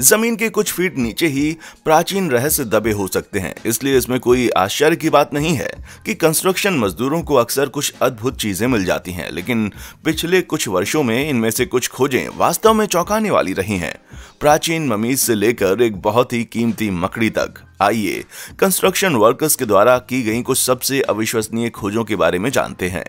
जमीन के कुछ फीट नीचे ही प्राचीन रहस्य दबे हो सकते हैं इसलिए इसमें कोई आश्चर्य की बात नहीं है कि कंस्ट्रक्शन मजदूरों को अक्सर कुछ अद्भुत चीजें मिल जाती हैं लेकिन पिछले कुछ वर्षों में इनमें से कुछ खोजें वास्तव में चौंकाने वाली रही हैं प्राचीन ममीज से लेकर एक बहुत ही कीमती मकड़ी तक आइए कंस्ट्रक्शन वर्कर्स के द्वारा की गई कुछ सबसे अविश्वसनीय खोजों के बारे में जानते हैं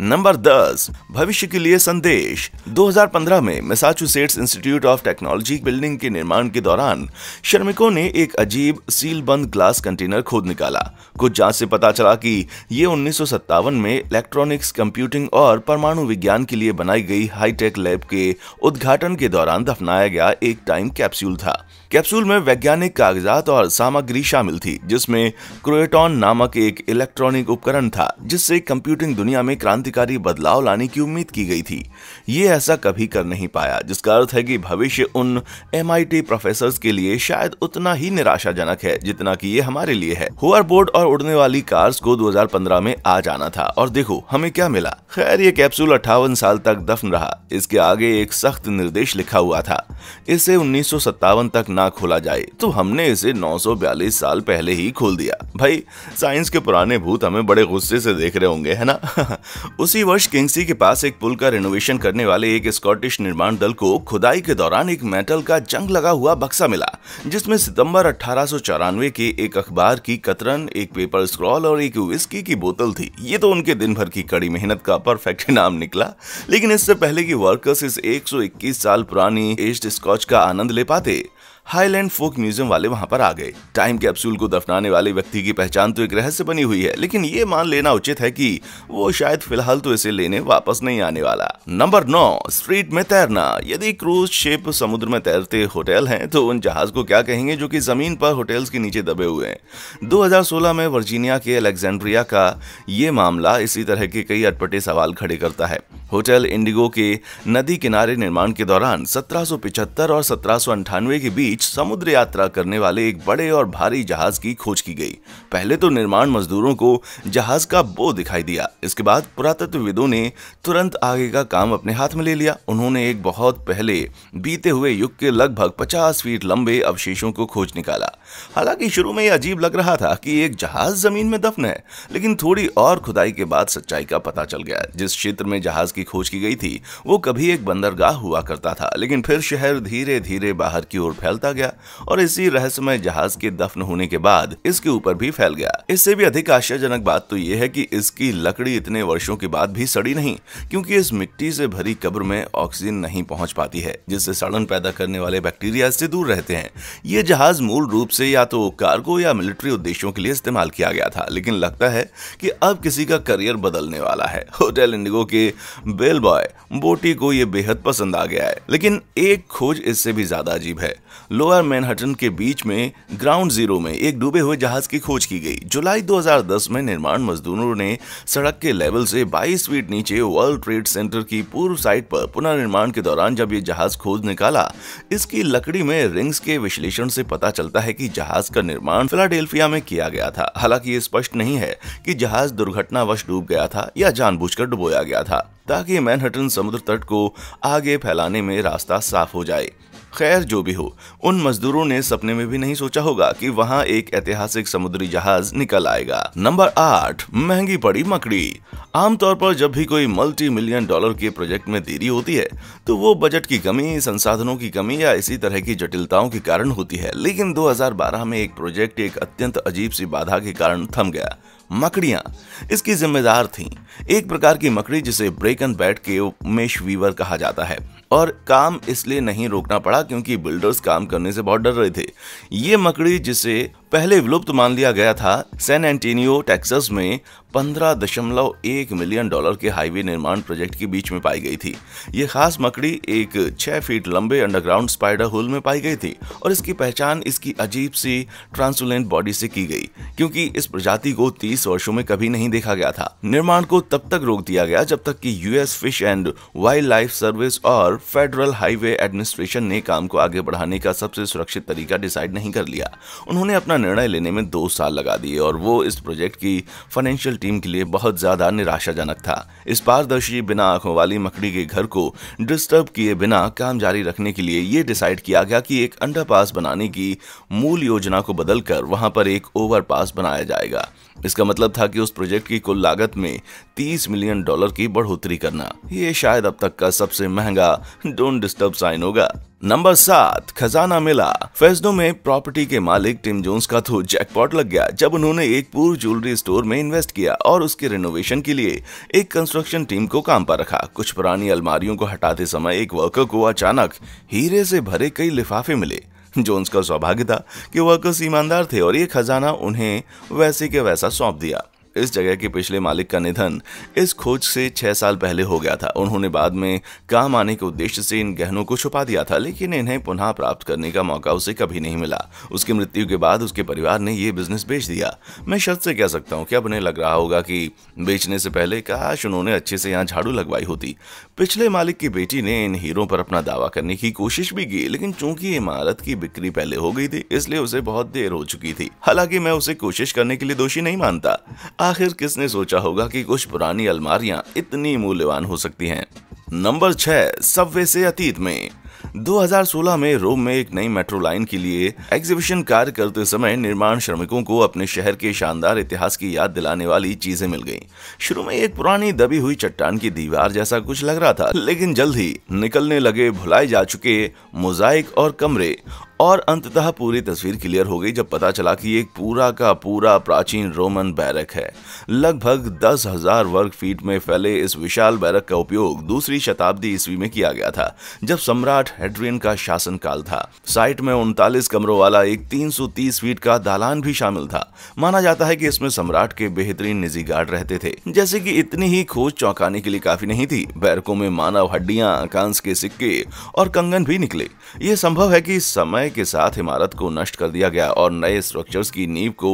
नंबर 10 भविष्य के लिए संदेश 2015 में Massachusetts Institute of Technology building के निर्माण के दौरान श्रमिकों ने एक अजीब सीलबंद ग्लास कंटेनर खोद निकाला कुछ जांच से पता चला कि ये उन्नीस में इलेक्ट्रॉनिक्स कंप्यूटिंग और परमाणु विज्ञान के लिए बनाई गई हाईटेक लैब के उद्घाटन के दौरान दफनाया गया एक टाइम कैप्सूल था कैप्सूल में वैज्ञानिक कागजात और सामग्री शामिल थी जिसमें क्रोएटॉन नामक एक इलेक्ट्रॉनिक उपकरण था जिससे कंप्यूटिंग दुनिया में क्रांतिकारी बदलाव लाने की उम्मीद की गई थी ये ऐसा कभी कर नहीं पाया जिसका अर्थ है कि भविष्य उन एम प्रोफेसर के लिए शायद उतना ही निराशाजनक है जितना की ये हमारे लिए है हुआर बोर्ड और उड़ने वाली कार्स को दो में आ जाना था और देखो हमें क्या मिला खैर ये कैप्सूल अट्ठावन साल तक दफन रहा इसके आगे एक सख्त निर्देश लिखा हुआ था इसे उन्नीस तक ना खोला जाए तो हमने इसे 942 साल पहले ही खोल दिया भाई साइंस के पुराने भूत हमें बड़े गुस्से से देख रहे होंगे है ना उसी वर्ष किंगसी के पास एक पुल का रिनोवेशन करने वाले एक स्कॉटिश निर्माण दल को खुदाई के दौरान एक मेटल का जंग लगा हुआ बक्सा मिला जिसमें सितंबर अठारह के एक अखबार की कतरन एक पेपर स्क्रॉल और एक विस्की की बोतल थी ये तो उनके दिन भर की कड़ी मेहनत का परफेक्ट नाम निकला लेकिन इससे पहले की वर्कर्स इस 121 साल पुरानी एस्ट स्कॉच का आनंद ले पाते हाईलैंड फोक म्यूजियम वाले वहां पर आ गए टाइम कैप्सूल को दफनाने वाले व्यक्ति की पहचान तो एक रहस्य बनी हुई है लेकिन ये मान लेना उचित है कि वो शायद फिलहाल तो इसे लेने वापस नहीं आने वाला नंबर नौ स्ट्रीट में तैरना यदि क्रूज शिप समुद्र में तैरते होटल हैं तो उन जहाज को क्या कहेंगे जो की जमीन पर होटल्स के नीचे दबे हुए हैं सोलह में वर्जीनिया के अलेक्जेंड्रिया का ये मामला इसी तरह के कई अटपटे सवाल खड़े करता है होटल इंडिगो के नदी किनारे निर्माण के दौरान सत्रह और सत्रह के बीच बीच समुद्र यात्रा करने वाले एक बड़े और भारी जहाज की खोज की गई पहले तो निर्माण मजदूरों को जहाज का बो दिखाई दिया इसके बाद पुरातत्वविदों ने तुरंत आगे का काम अपने हाथ में ले लिया उन्होंने एक बहुत पहले बीते हुए युग के लगभग पचास फीट लंबे अवशेषों को खोज निकाला हालांकि शुरू में यह अजीब लग रहा था कि एक जहाज जमीन में दफन है लेकिन थोड़ी और खुदाई के बाद सच्चाई का पता चल गया जिस क्षेत्र में जहाज की खोज की गई थी वो कभी एक बंदरगाह हुआ करता था लेकिन फिर शहर धीरे धीरे बाहर की ओर फैलता होता गया और इसी रहस्यमय जहाज के दफन होने के बाद इसके ऊपर भी फैल गया इससे भी अधिक आश्चर्यजनक बात तो ये है कि इसकी लकड़ी इतने वर्षों के बाद भी सड़ी नहीं क्योंकि इस मिट्टी से भरी कब्र में ऑक्सीजन नहीं पहुंच पाती है जिससे सड़न पैदा करने वाले बैक्टीरिया से दूर रहते हैं ये जहाज मूल रूप से या तो कार्गो या मिलिट्री उद्देश्यों के लिए इस्तेमाल किया गया था लेकिन लगता है कि अब किसी का करियर बदलने वाला है होटल इंडिगो के बेल बॉय बोटी को यह बेहद पसंद आ गया है लेकिन एक खोज इससे भी ज्यादा अजीब है लोअर मैनहटन के बीच में ग्राउंड जीरो में एक डूबे हुए जहाज की खोज की गई जुलाई 2010 में निर्माण मजदूरों ने सड़क के लेवल से 22 फीट नीचे वर्ल्ड ट्रेड सेंटर की पूर्व साइट पर पुनर्निर्माण के दौरान जब ये जहाज खोज निकाला इसकी लकड़ी में रिंग्स के विश्लेषण से पता चलता है की जहाज का निर्माण फिलाडेल्फिया में किया गया था हालांकि ये स्पष्ट नहीं है की जहाज दुर्घटनावश डूब गया था या जानबूझकर डुबोया गया था ताकि मैनहटन समुद्र तट को आगे फैलाने में रास्ता साफ हो जाए खैर जो भी हो उन मजदूरों ने सपने में भी नहीं सोचा होगा कि वहाँ एक ऐतिहासिक समुद्री जहाज निकल आएगा नंबर आठ महंगी पड़ी मकड़ी आमतौर पर जब भी कोई मल्टी मिलियन डॉलर के प्रोजेक्ट में देरी होती है तो वो बजट की कमी संसाधनों की कमी या इसी तरह की जटिलताओं के कारण होती है लेकिन 2012 में एक प्रोजेक्ट एक अत्यंत अजीब सी बाधा के कारण थम गया मकड़ियां इसकी जिम्मेदार थीं एक प्रकार की मकड़ी जिसे ब्रेक एंड बैट के उमेश वीवर कहा जाता है और काम इसलिए नहीं रोकना पड़ा क्योंकि बिल्डर्स काम करने से बहुत डर रहे थे ये मकड़ी जिसे पहले विलुप्त मान लिया गया था सैन एंटीनियो टेक्सास में 15.1 मिलियन डॉलर के हाईवे निर्माण प्रोजेक्ट के बीच में पाई गई थी ये खास मकड़ी एक 6 फीट लंबे अंडरग्राउंड स्पाइडर होल में पाई गई थी और इसकी पहचान इसकी अजीब सी ट्रांसुलेंट बॉडी से की गई क्योंकि इस प्रजाति को 30 वर्षों में कभी नहीं देखा गया था निर्माण को तब तक रोक दिया गया जब तक की US fish and wildlife service और फेडरल हाईवे एडमिनिस्ट्रेशन ने काम को आगे बढ़ाने का सबसे सुरक्षित तरीका डिसाइड नहीं कर लिया उन्होंने अपना अपना निर्णय लेने में दो साल लगा दिए और वो इस प्रोजेक्ट की फाइनेंशियल टीम के लिए बहुत ज़्यादा निराशाजनक था इस पारदर्शी बिना आंखों वाली मकड़ी के घर को डिस्टर्ब किए बिना काम जारी रखने के लिए ये डिसाइड किया गया कि एक अंडर बनाने की मूल योजना को बदलकर वहां पर एक ओवर बनाया जाएगा इसका मतलब था कि उस प्रोजेक्ट की कुल लागत में 30 मिलियन डॉलर की बढ़ोतरी करना ये शायद अब तक का सबसे महंगा डोंट डिस्टर्ब साइन होगा नंबर सात खजाना मिला फेस्डो में प्रॉपर्टी के मालिक टिम जोन्स का तो जैकपॉट लग गया जब उन्होंने एक पूर्व ज्वेलरी स्टोर में इन्वेस्ट किया और उसके रिनोवेशन के लिए एक कंस्ट्रक्शन टीम को काम पर रखा कुछ पुरानी अलमारियों को हटाते समय एक वर्कर को अचानक हीरे से भरे कई लिफाफे मिले जोन्स का सौभाग्य था कि वह कुछ ईमानदार थे और ये खजाना उन्हें वैसे के वैसा सौंप दिया इस जगह के पिछले मालिक का निधन इस खोज से छह साल पहले हो गया था उन्होंने बाद में काम आने के उद्देश्य से इन गहनों को छुपा दिया था लेकिन इन्हें पुनः प्राप्त करने का मौका उसे कभी नहीं मिला उसकी मृत्यु के बाद उसके परिवार ने ये बिजनेस बेच दिया मैं शर्त से कह सकता हूँ कि अब उन्हें लग रहा होगा कि बेचने से पहले काश उन्होंने अच्छे से यहाँ झाड़ू लगवाई होती पिछले मालिक की बेटी ने इन हीरों पर अपना दावा करने की कोशिश भी की लेकिन चूंकि इमारत की बिक्री पहले हो गई थी इसलिए उसे बहुत देर हो चुकी थी हालांकि मैं उसे कोशिश करने के लिए दोषी नहीं मानता आखिर किसने सोचा होगा कि कुछ पुरानी अलमारियां इतनी मूल्यवान हो सकती हैं नंबर छह सबवे से अतीत में 2016 में रोम में एक नई मेट्रो लाइन के लिए एग्जीबिशन कार्य करते समय निर्माण श्रमिकों को अपने शहर के शानदार इतिहास की याद दिलाने वाली चीजें मिल गईं। शुरू में एक पुरानी दबी हुई चट्टान की दीवार जैसा कुछ लग रहा था लेकिन जल्द ही निकलने लगे भुलाए जा चुके मोजाइक और कमरे और अंततः पूरी तस्वीर क्लियर हो गई जब पता चला कि एक पूरा का पूरा प्राचीन रोमन बैरक है लगभग दस हजार वर्ग फीट में फैले इस विशाल बैरक का उपयोग दूसरी शताब्दी ईस्वी में किया गया था जब सम्राट हेड्रियन का शासन काल था साइट में उनतालीस कमरों वाला एक 330 फीट का दालान भी शामिल था माना जाता है कि इसमें सम्राट के बेहतरीन निजी गार्ड रहते थे जैसे कि इतनी ही खोज चौंकाने के लिए काफी नहीं थी बैरकों में मानव हड्डियां कांस के सिक्के और कंगन भी निकले ये संभव है कि समय समय के साथ इमारत को नष्ट कर दिया गया और नए स्ट्रक्चर्स की नींव को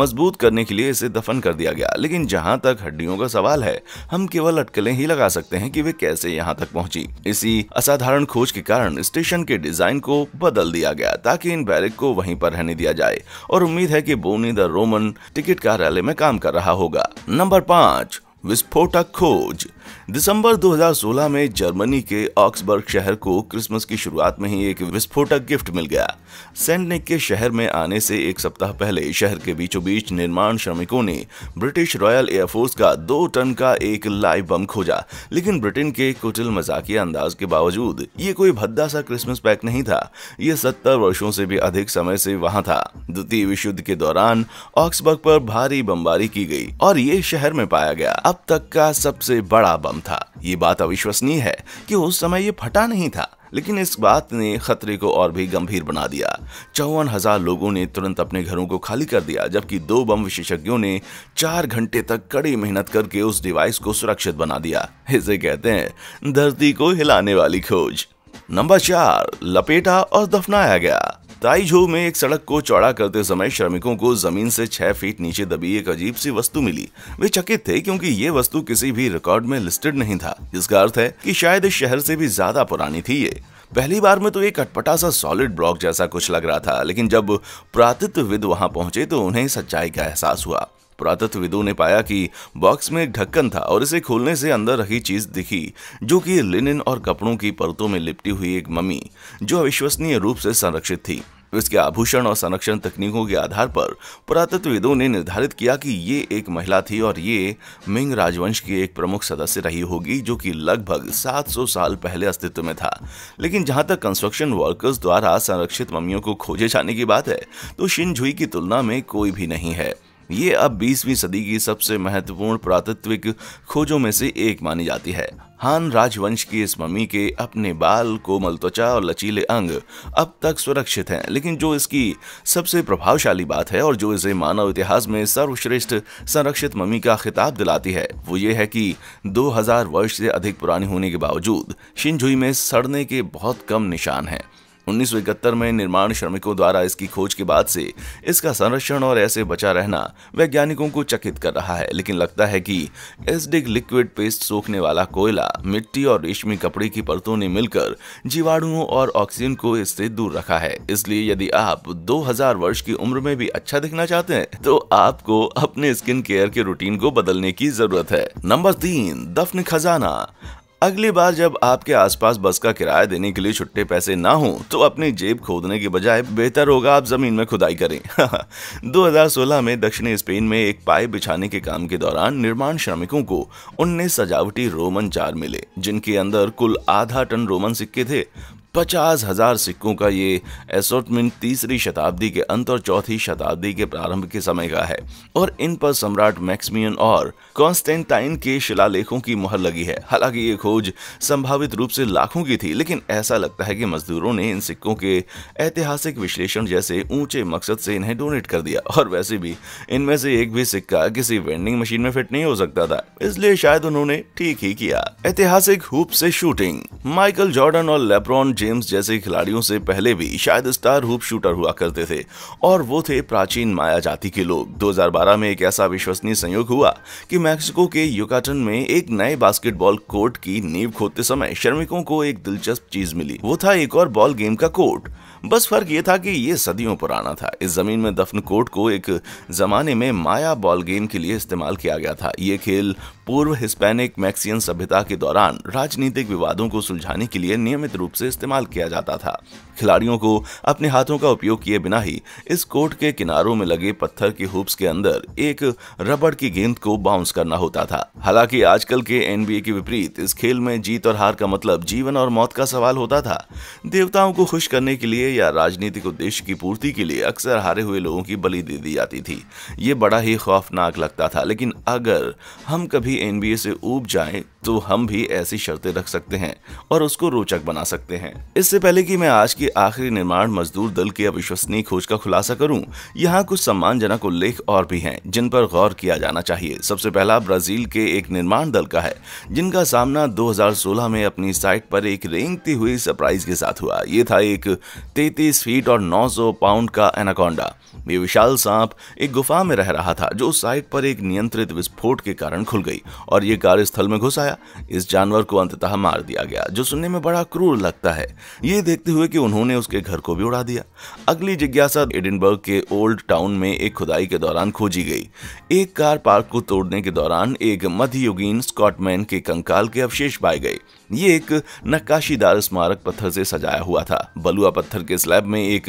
मजबूत करने के लिए इसे दफन कर दिया गया लेकिन जहां तक हड्डियों का सवाल है हम केवल अटकलें ही लगा सकते हैं कि वे कैसे यहाँ तक पहुंची इसी असाधारण खोज के कारण स्टेशन के डिजाइन को बदल दिया गया ताकि इन बैरिक को वहीं पर रहने दिया जाए और उम्मीद है कि बोनी द रोमन टिकट कार्यालय में काम कर रहा होगा नंबर पाँच विस्फोटक खोज दिसंबर 2016 में जर्मनी के ऑक्सबर्ग शहर को क्रिसमस की शुरुआत में ही एक विस्फोटक गिफ्ट मिल गया सेंटनिक के शहर में आने से एक सप्ताह पहले शहर के बीचों बीच निर्माण श्रमिकों ने ब्रिटिश रॉयल एयरफोर्स का दो टन का एक लाइव बम खोजा लेकिन ब्रिटेन के कुटिल मजाकिया अंदाज के बावजूद ये कोई भद्दा सा क्रिसमस पैक नहीं था ये सत्तर वर्षो से भी अधिक समय से वहाँ था द्वितीय विश्व युद्ध के दौरान ऑक्सबर्ग पर भारी बमबारी की गई और ये शहर में पाया गया अब तक का सबसे बड़ा बड़ा बम था ये बात अविश्वसनीय है कि उस समय ये फटा नहीं था लेकिन इस बात ने खतरे को और भी गंभीर बना दिया चौवन हजार लोगों ने तुरंत अपने घरों को खाली कर दिया जबकि दो बम विशेषज्ञों ने चार घंटे तक कड़ी मेहनत करके उस डिवाइस को सुरक्षित बना दिया इसे कहते हैं धरती को हिलाने वाली खोज नंबर चार लपेटा और दफनाया गया ताइझो में एक सड़क को चौड़ा करते समय श्रमिकों को जमीन से छह फीट नीचे दबी एक अजीब सी वस्तु मिली वे चकित थे क्योंकि ये वस्तु किसी भी रिकॉर्ड में लिस्टेड नहीं था जिसका अर्थ है कि शायद इस शहर से भी ज्यादा पुरानी थी ये पहली बार में तो एक अटपटा सा सॉलिड ब्लॉक जैसा कुछ लग रहा था लेकिन जब पुरातत्वविद वहां पहुंचे तो उन्हें सच्चाई का एहसास हुआ पुरातत्वविदों ने पाया कि बॉक्स में एक ढक्कन था और इसे खोलने से अंदर रखी चीज दिखी जो कि लिनिन और कपड़ों की परतों में लिपटी हुई एक मम्मी जो अविश्वसनीय रूप से संरक्षित थी इसके आभूषण और संरक्षण तकनीकों के आधार पर पुरातत्वविदों ने निर्धारित किया कि ये एक महिला थी और ये मिंग राजवंश की एक प्रमुख सदस्य रही होगी जो कि लगभग 700 साल पहले अस्तित्व में था लेकिन जहां तक कंस्ट्रक्शन वर्कर्स द्वारा संरक्षित मम्मियों को खोजे जाने की बात है तो शिनझुई की तुलना में कोई भी नहीं है ये अब 20वीं सदी की सबसे महत्वपूर्ण पुरातत्विक खोजों में से एक मानी जाती है हान राजवंश की इस मम्मी के अपने बाल कोमल त्वचा और लचीले अंग अब तक सुरक्षित हैं लेकिन जो इसकी सबसे प्रभावशाली बात है और जो इसे मानव इतिहास में सर्वश्रेष्ठ संरक्षित मम्मी का खिताब दिलाती है वो ये है कि 2000 वर्ष से अधिक पुरानी होने के बावजूद शिंजुई में सड़ने के बहुत कम निशान हैं उन्नीस में निर्माण श्रमिकों द्वारा इसकी खोज के बाद से इसका संरक्षण और ऐसे बचा रहना वैज्ञानिकों को चकित कर रहा है लेकिन लगता है कि एसडिग लिक्विड पेस्ट सोखने वाला कोयला मिट्टी और रेशमी कपड़े की परतों ने मिलकर जीवाणुओं और ऑक्सीजन को इससे दूर रखा है इसलिए यदि आप दो वर्ष की उम्र में भी अच्छा दिखना चाहते हैं तो आपको अपने स्किन केयर के रूटीन को बदलने की जरूरत है नंबर तीन दफ्न खजाना अगली बार जब आपके आसपास बस का किराया देने के लिए छुट्टे पैसे ना हो तो अपनी जेब खोदने के बजाय बेहतर होगा आप जमीन में खुदाई करें 2016 में दक्षिणी स्पेन में एक पाइप बिछाने के काम के दौरान निर्माण श्रमिकों को उन्नीस सजावटी रोमन जार मिले जिनके अंदर कुल आधा टन रोमन सिक्के थे पचास हजार सिक्कों का ये असोटमेंट तीसरी शताब्दी के अंत और चौथी शताब्दी के प्रारंभ के समय का है और इन पर सम्राट मैक्समियन और कॉन्स्टेंटाइन के शिलालेखों की मुहर लगी है हालांकि ये खोज संभावित रूप से लाखों की थी लेकिन ऐसा लगता है कि मजदूरों ने इन सिक्कों के ऐतिहासिक विश्लेषण जैसे ऊंचे मकसद से इन्हें डोनेट कर दिया और वैसे भी इनमें से एक भी सिक्का किसी वेंडिंग मशीन में फिट नहीं हो सकता था इसलिए शायद उन्होंने ठीक ही किया ऐतिहासिक हुप से शूटिंग माइकल जॉर्डन और लेब्रॉन जेम्स जैसे खिलाड़ियों से पहले भी शायद स्टार हुप शूटर हुआ करते थे और वो थे प्राचीन माया जाति के लोग 2012 में एक ऐसा विश्वसनीय संयोग हुआ कि मैक्सिको के युकाटन में एक नए बास्केटबॉल कोर्ट की नींव खोदते समय श्रमिकों को एक दिलचस्प चीज मिली वो था एक और बॉल गेम का कोर्ट बस फर्क ये था कि ये सदियों पुराना था इस जमीन में दफन कोर्ट को एक जमाने में माया बॉल गेम के लिए इस्तेमाल किया गया था ये खेल पूर्व हिस्पैनिक मैक्सियन सभ्यता के दौरान राजनीतिक विवादों को सुलझाने के लिए नियमित रूप से इस्तेमाल किया जाता था खिलाड़ियों को अपने हाथों का उपयोग किए बिना ही इस कोर्ट के किनारों में लगे पत्थर के हुप्स के अंदर एक रबड़ की गेंद को बाउंस करना होता था हालांकि आजकल के एनबीए के विपरीत इस खेल में जीत और हार का मतलब जीवन और मौत का सवाल होता था देवताओं को खुश करने के लिए या राजनीतिक उद्देश्य की पूर्ति के लिए अक्सर हारे हुए लोगों की बलि दे दी जाती थी ये बड़ा ही खौफनाक लगता था लेकिन अगर हम कभी भी एनबीए से ऊब जाए तो हम भी ऐसी शर्तें रख सकते हैं और उसको रोचक बना सकते हैं इससे पहले कि मैं आज की आखिरी निर्माण मजदूर दल के अविश्वसनीय खोज का खुलासा करूं, यहाँ कुछ सम्मानजनक उल्लेख और भी हैं जिन पर गौर किया जाना चाहिए सबसे पहला ब्राजील के एक निर्माण दल का है जिनका सामना दो में अपनी साइट पर एक रेंगती हुई सरप्राइज के साथ हुआ ये था एक तैतीस फीट और नौ पाउंड का एनाकोंडा ये विशाल सांप एक गुफा में रह रहा था जो साइट पर एक नियंत्रित विस्फोट के कारण खुल गई और ये कार्यस्थल में घुस आया इस जानवर को अंततः मार दिया गया जो सुनने में बड़ा क्रूर लगता है ये देखते हुए कि उन्होंने उसके घर को भी उड़ा दिया अगली जिज्ञासा एडिनबर्ग के ओल्ड टाउन में एक खुदाई के दौरान खोजी गई एक कार पार्क को तोड़ने के दौरान एक मध्ययुगीन स्कॉटमैन के कंकाल के अवशेष पाए गए ये एक नक्काशीदार स्मारक पत्थर से सजाया हुआ था बलुआ पत्थर के स्लैब में एक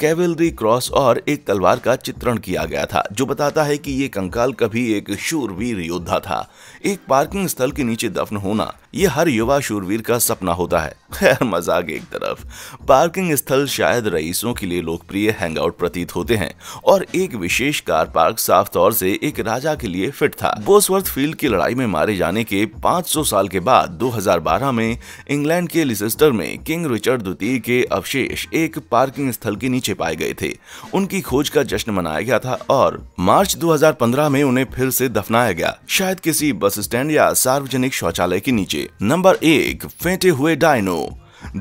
कैवेलरी क्रॉस और एक तलवार का चित्रण किया गया था जो बताता है कि ये कंकाल कभी एक शूरवीर योद्धा था एक पार्किंग स्थल के नीचे दफन होना ये हर युवा शूरवीर का सपना होता है खैर मजाक एक तरफ पार्किंग स्थल शायद रईसों के लिए लोकप्रिय हैंगआउट प्रतीत होते हैं और एक विशेष कार पार्क साफ तौर से एक राजा के लिए फिट था बोसवर्थ फील्ड की लड़ाई में मारे जाने के 500 साल के बाद 2012 में इंग्लैंड के लिसेस्टर में किंग रिचर्ड द्वितीय के अवशेष एक पार्किंग स्थल के नीचे नीचे पाए गए थे उनकी खोज का जश्न मनाया गया था और मार्च 2015 में उन्हें फिर से दफनाया गया शायद किसी बस स्टैंड या सार्वजनिक शौचालय के नीचे नंबर एक फेंटे हुए डायनो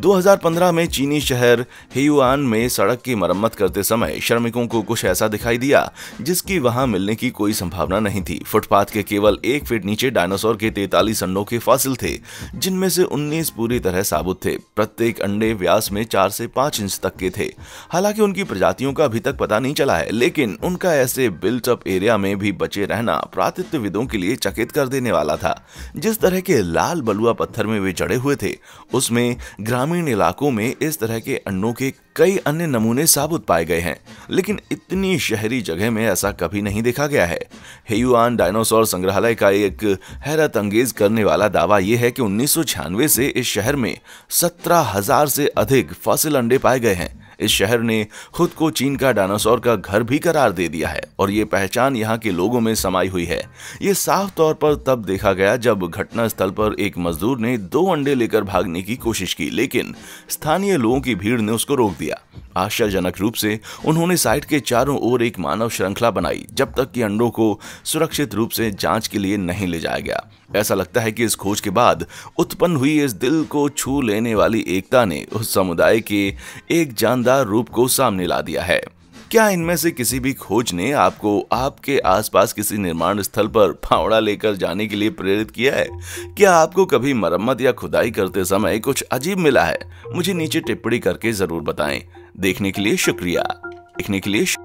2015 में चीनी शहर हेयुआन में सड़क की मरम्मत करते समय श्रमिकों को कुछ ऐसा दिखाई दिया जिसकी वहां मिलने की कोई संभावना नहीं थी फुटपाथ के केवल एक फीट नीचे डायनासोर के तैतालीस अंडों के फॉसिल थे जिनमें से 19 पूरी तरह साबुत थे प्रत्येक अंडे व्यास में चार से पांच इंच तक के थे हालांकि उनकी प्रजातियों का अभी तक पता नहीं चला है लेकिन उनका ऐसे बिल्ट अप एरिया में भी बचे रहना पुरातत्वविदों के लिए चकित कर देने वाला था जिस तरह के लाल बलुआ पत्थर में वे जड़े हुए थे उसमें ग्राम ग्रामीण इलाकों में इस तरह के अंडों के कई अन्य नमूने साबुत पाए गए हैं लेकिन इतनी शहरी जगह में ऐसा कभी नहीं देखा गया है हेयुआन डायनासोर संग्रहालय का एक हैरत अंगेज करने वाला दावा यह है कि उन्नीस से इस शहर में सत्रह हजार से अधिक फसल अंडे पाए गए हैं इस शहर ने खुद को चीन का डायनासोर का घर भी करार दे दिया है और ये पहचान यहाँ के लोगों में समाई हुई है ये साफ तौर पर तब देखा गया जब घटना स्थल पर एक मजदूर ने दो अंडे लेकर भागने की कोशिश की लेकिन स्थानीय लोगों की भीड़ ने उसको रोक दिया आश्चर्यजनक रूप से उन्होंने साइट के चारों ओर एक मानव श्रृंखला बनाई जब तक कि अंडों को सुरक्षित रूप से जांच के लिए नहीं ले जाया गया ऐसा लगता है कि इस खोज के बाद उत्पन्न हुई इस दिल को छू लेने वाली एकता ने उस समुदाय के एक जान शानदार रूप को सामने ला दिया है क्या इनमें से किसी भी खोज ने आपको आपके आसपास किसी निर्माण स्थल पर फावड़ा लेकर जाने के लिए प्रेरित किया है क्या आपको कभी मरम्मत या खुदाई करते समय कुछ अजीब मिला है मुझे नीचे टिप्पणी करके जरूर बताएं देखने के लिए शुक्रिया देखने के लिए शुक्रिया।